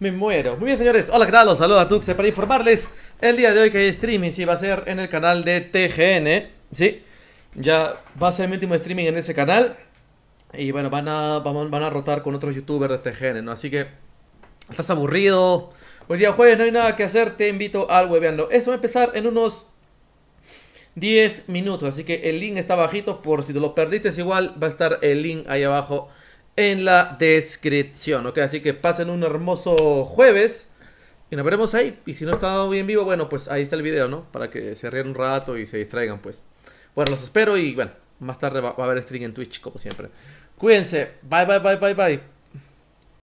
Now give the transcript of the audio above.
Me muero. Muy bien, señores. Hola, ¿qué tal? Los a Tuxe para informarles el día de hoy que hay streaming. Sí, va a ser en el canal de TGN. Sí, ya va a ser mi último streaming en ese canal. Y bueno, van a, van, a rotar con otros youtubers de TGN, ¿no? Así que, estás aburrido. Hoy día jueves no hay nada que hacer. Te invito al webeando. Eso va a empezar en unos 10 minutos. Así que el link está bajito. Por si te lo perdiste, igual va a estar el link ahí abajo en la descripción. ¿ok? Así que pasen un hermoso jueves. Y nos veremos ahí. Y si no está bien vivo, bueno, pues ahí está el video, ¿no? Para que se rían un rato y se distraigan, pues. Bueno, los espero y bueno, más tarde va a haber stream en Twitch, como siempre. Cuídense. Bye, bye, bye, bye, bye.